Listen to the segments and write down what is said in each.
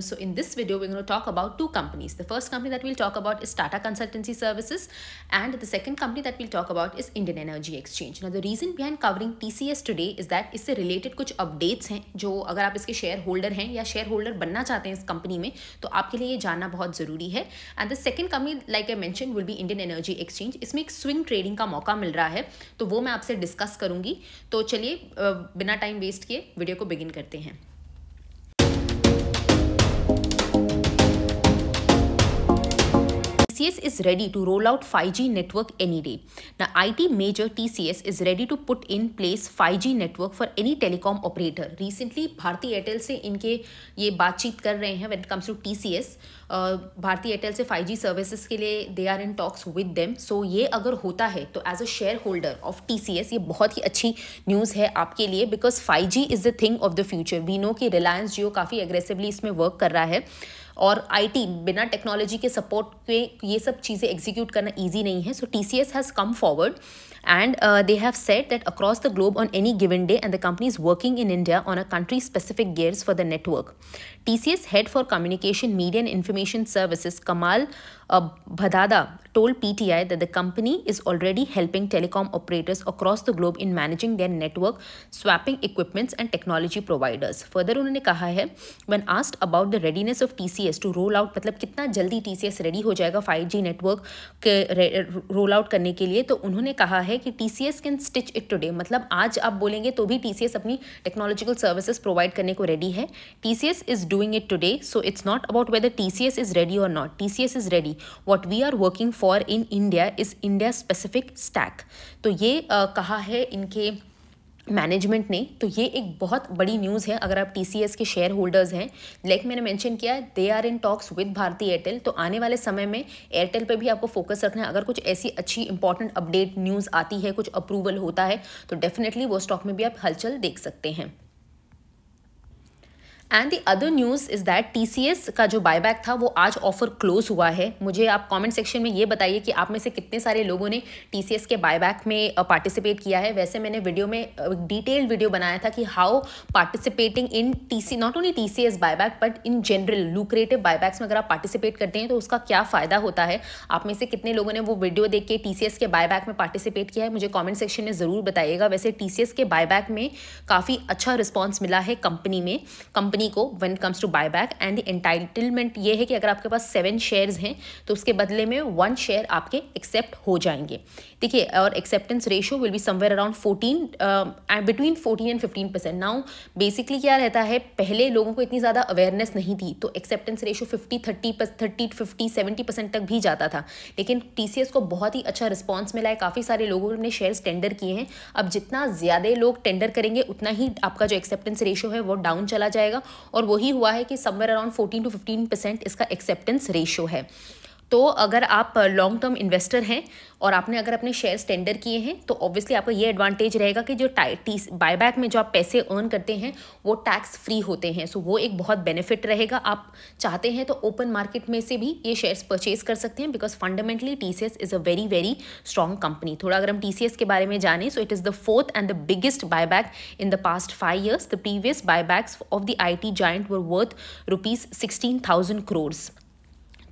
So in this video, we're going to talk about two companies. The first company that we'll talk about is Tata Consultancy Services and the second company that we'll talk about is Indian Energy Exchange. Now the reason behind covering TCS today is that इससे related कुछ updates हैं जो अगर आप इसके shareholder holder हैं shareholder share holder बनना चाहते company में तो आपके लिए ये जानना बहुत ज़रूरी है And the second company like I mentioned will be Indian Energy Exchange. इसमें एक swing trading का मौका मिल रहा है तो वो मैं आपसे discuss करूँगी तो चलिए बिना time waste किए video को begin करते हैं TCS is ready to roll out 5G network any day. Now, IT major TCS is ready to put in place 5G network for any telecom operator. Recently, Bharti Airtel से इनके ये बातचीत कर रहे हैं when it comes to TCS. Bharti Airtel से 5G services के लिए they are in talks with them so ये अगर होता है तो as a shareholder of T ये बहुत ही अच्छी न्यूज़ है आपके लिए because five G is the thing of the future we know कि रिलायंस जियो काफ़ी एग्रेसिवली इसमें वर्क कर रहा है और आईटी बिना टेक्नोलॉजी के सपोर्ट के ये सब चीज़ें एग्जीक्यूट करना इजी नहीं है so TCS has come forward and they have set that across the globe on any given day and the companies working in India on a country specific gears for the network T C S head for communication media and information services Kamal Bhadada told PTI that the company is already helping telecom operators across the globe in managing their network, swapping equipments and technology providers. Further उन्होंने कहा है when asked about the readiness of TCS to roll out मतलब कितना जल्दी TCS ready हो जाएगा 5G network के roll out करने के लिए तो उन्होंने कहा है कि TCS can stitch it today मतलब आज आप बोलेंगे तो भी TCS अपनी technological services provide करने को ready है TCS is doing it today so it's not about whether TCS is ready or not TCS is ready what we are working for for in India is India specific stack तो ये आ, कहा है इनके management ने तो ये एक बहुत बड़ी न्यूज़ है अगर आप टी के शेयर होल्डर्स हैं लाइक मैंने मेंशन किया they are in talks with Bharti Airtel तो आने वाले समय में एयरटेल पे भी आपको फोकस रखना है अगर कुछ ऐसी अच्छी इंपॉर्टेंट अपडेट न्यूज़ आती है कुछ अप्रूवल होता है तो डेफिनेटली वो स्टॉक में भी आप हलचल देख सकते हैं and the other news is that TCS का जो बायबैक था वो आज ऑफर क्लोज हुआ है मुझे आप कमेंट सेक्शन में ये बताइए कि आप में से कितने सारे लोगों ने टीसीएस के बायबैक में पार्टिसिपेट किया है वैसे मैंने वीडियो में डिटेल्ड वीडियो बनाया था कि how participating in TC not only TCS buyback but in general lucrative buybacks में अगर आप पार्टिसिपेट करते हैं तो उसका क्या फ़ायदा होता है आप में से कितने लोगों ने वो वीडियो देख के टीसीएस के बायबैक में पार्टिसिपेट किया है मुझे कॉमेंट सेक्शन में ज़रूर बताइएगा वैसे टीसीएस के बायबैक में काफ़ी अच्छा रिस्पॉन्स मिला है कंपनी में कंपनी कंपनी को one comes to buy back and the entitlement ये है कि अगर आपके पास सेवन शेयर्स हैं तो उसके बदले में वन शेयर आपके एक्सेप्ट हो जाएंगे देखिए और acceptance ratio will be somewhere around fourteen between fourteen and fifteen percent now basically क्या रहता है पहले लोगों को इतनी ज़्यादा अवेयरनेस नहीं थी तो acceptance ratio fifty thirty thirty fifty seventy percent तक भी जाता था लेकिन टी को बहुत ही अच्छा रिस्पॉन्स मिला है काफ़ी सारे लोगों ने शेयर्स टेंडर किए हैं अब जितना ज़्यादा लोग टेंडर करेंगे उतना ही आपका जो एक्सेप्टेंस रेशियो है वो डाउन चला जाएगा और वही हुआ है कि समवेयर अराउंड 14 टू 15 परसेंट इसका एक्सेप्टेंस रेशियो है तो अगर आप लॉन्ग टर्म इन्वेस्टर हैं और आपने अगर अपने शेयर्स टेंडर किए हैं तो ऑब्वियसली आपको ये एडवांटेज रहेगा कि जो टी बायबैक में जो आप पैसे अर्न करते हैं वो टैक्स फ्री होते हैं सो so, वो एक बहुत बेनिफिट रहेगा आप चाहते हैं तो ओपन मार्केट में से भी ये शेयर्स परचेज कर सकते हैं because fundamentally T C S is a very very strong company थोड़ा अगर हम टी सी एस के बारे में जाने so it is the fourth and the biggest back in the past five years the previous backs of the I T giant were worth rupees sixteen thousand crores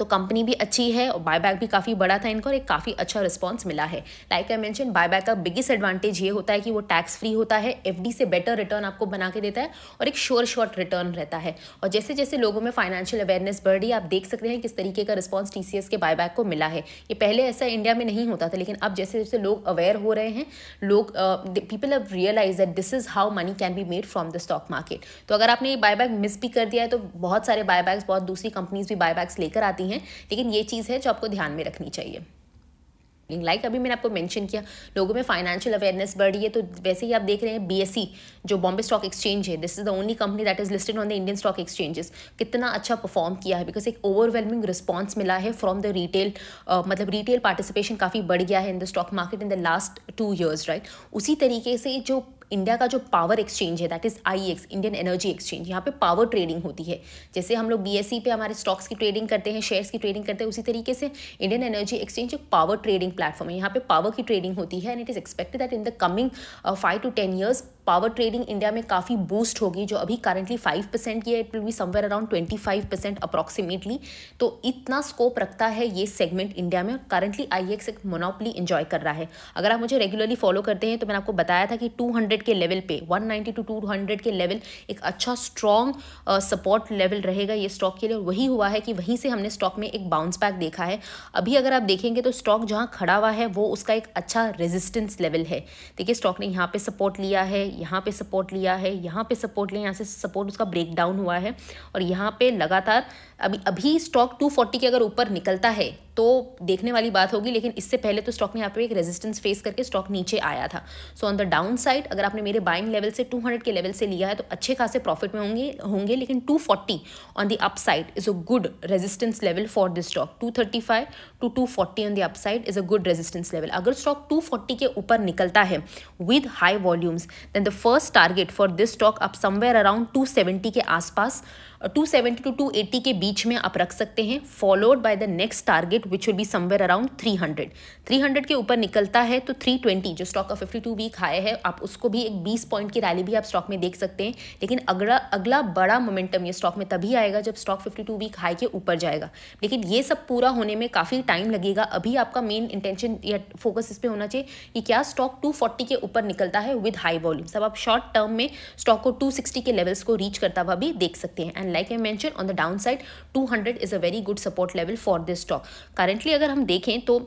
तो company भी अच्छी है और buyback भी काफ़ी बड़ा था इनका और एक काफ़ी अच्छा रिस्पॉन्स मिला है लाइक आई मैंशन बायबैक का बिगेस्ट एडवांटेज ये होता है कि वो टैक्स फ्री होता है एफ से बेटर रिटर्न आपको बना के देता है और एक श्योर शॉर्ट रिटर्न रहता है और जैसे जैसे लोगों में फाइनेंशियल अवेयरनेस बढ़ रही है आप देख सकते हैं किस तरीके का रिस्पॉन्स टी के बायबैक को मिला है ये पहले ऐसा इंडिया में नहीं होता था लेकिन अब जैसे जैसे लोग अवेयर हो रहे हैं लोग people have realise that this is how money can be made from the stock market तो अगर आपने ये बायबैक मिस भी कर दिया है तो बहुत सारे बायबैक्स बहुत दूसरी कंपनीज भी बायबैक्स लेकर आती हैं नहीं है लेकिन ये चीज़ है जो आपको ध्यान में रखनी चाहिए लाइक like अभी मैंने आपको मेंशन किया लोगों में फाइनेंशियल अवेयरनेस बढ़ रही है तो वैसे ही आप देख रहे हैं बीएससी e, जो बॉम्बे स्टॉक एक्सचेंज है this is the only company that is listed on the Indian stock exchanges कितना अच्छा परफॉर्म किया है बिकॉज एक ओवरवेलमिंग रिस्पॉन्स मिला है फ्रॉम द रिटेल मतलब रिटेल पार्टिसिपेशन काफ़ी बढ़ गया है in the stock market in the last two years right उसी तरीके से जो इंडिया का जो पावर एक्सचेंज है that is I X Indian energy exchange यहाँ पे पावर ट्रेडिंग होती है जैसे हम लोग बी e पे हमारे स्टॉक्स की ट्रेडिंग करते हैं शेयर्स की ट्रेडिंग करते हैं उसी तरीके से इंडियन एनर्जी एक्सचेंज एक पावर ट्रेडिंग प्लेटफॉर्म है यहाँ पे पावर की ट्रेडिंग होती है and it is expected that in the coming five to ten years power trading India में काफ़ी बूस्ट होगी जो अभी करंटली फाइव परसेंट की है it will be somewhere around twenty five percent approximately तो इतना स्कोप रखता है ये सेगमेंट इंडिया में करंटली आई एक्स एक मोनोपली इन्जॉय कर रहा है अगर आप मुझे रेगुलरली फॉलो करते हैं तो मैंने आपको बताया था कि टू हंड्रेड के लेवल पे one ninety two two hundred के लेवल एक अच्छा स्ट्रॉन्ग सपोर्ट लेवल रहेगा ये स्टॉक के लिए वही हुआ है कि वहीं से हमने स्टॉक में एक बाउंस बैक देखा है अभी अगर आप देखेंगे तो स्टॉक जहाँ खड़ा हुआ है वो उसका एक अच्छा रेजिस्टेंस लेवल है देखिए स्टॉक ने यहाँ पर सपोर्ट लिया है यहाँ पे सपोर्ट लिया है यहाँ पे सपोर्ट लिया यहाँ से सपोर्ट उसका ब्रेक डाउन हुआ है और यहाँ पे लगातार अभी अभी स्टॉक 240 के अगर ऊपर निकलता है तो देखने वाली बात होगी लेकिन इससे पहले तो स्टॉक ने यहाँ पे एक रेजिस्टेंस फेस करके स्टॉक नीचे आया था so on the downside अगर आपने मेरे बाइंग लेवल से 200 के लेवल से लिया है तो अच्छे खासे प्रॉफिट में होंगे होंगे लेकिन 240 on the upside is a good resistance level for this stock 235 to 240 on the upside is a good resistance level अगर स्टॉक फोर्टी के ऊपर निकलता है with high volumes then the first target for this stock आप somewhere around seventy के आसपास 270 to 280 के बीच में आप रख सकते हैं followed by the next target which will be somewhere around 300 300 के ऊपर निकलता है तो 320 जो स्टॉक का 52 वीक हाई है आप उसको भी एक 20 पॉइंट की रैली भी आप स्टॉक में देख सकते हैं लेकिन अगला अगला बड़ा मोमेंटम ये स्टॉक में तभी आएगा जब स्टॉक 52 वीक हाई के ऊपर जाएगा लेकिन ये सब पूरा होने में काफ़ी टाइम लगेगा अभी आपका मेन इंटेंशन या फोकस इस पर होना चाहिए कि क्या स्टॉक टू के ऊपर निकलता है विद हाई वॉल्यूम सब आप शॉर्ट टर्म में स्टॉक को टू के लेवल्स को रीच करता हुआ भी देख सकते हैं and like I mention on the downside two is a very good support level for this stock currently अगर हम देखें तो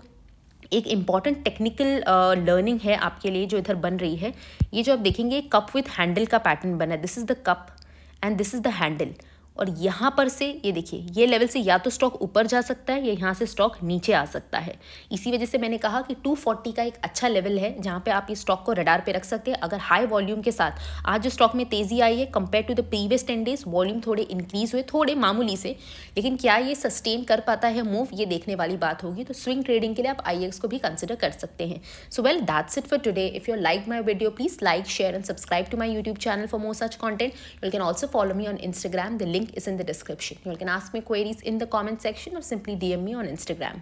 एक इम्पॉर्टेंट टेक्निकल लर्निंग है आपके लिए जो इधर बन रही है ये जो आप देखेंगे कप विथ हैंडल का पैटर्न बना है this is the cup and this is the handle और यहाँ पर से ये देखिए ये लेवल से या तो स्टॉक ऊपर जा सकता है या यहाँ से स्टॉक नीचे आ सकता है इसी वजह से मैंने कहा कि 240 का एक अच्छा लेवल है जहाँ पे आप ये स्टॉक को रडार पे रख सकते हैं अगर हाई वॉल्यूम के साथ आज जो स्टॉक में तेज़ी आई है compare to the previous ten days volume थोड़े इंक्रीज हुए थोड़े मामूली से लेकिन क्या ये सस्टेन कर पाता है मूव ये देखने वाली बात होगी तो स्विंग ट्रेडिंग के लिए आप आई को भी कंसिडर कर सकते हैं so well that's it for today if you like my video please like share and subscribe to my YouTube channel for more such content you can also follow me on Instagram the link link is in the description. You can ask me queries in the comment section or simply DM me on Instagram.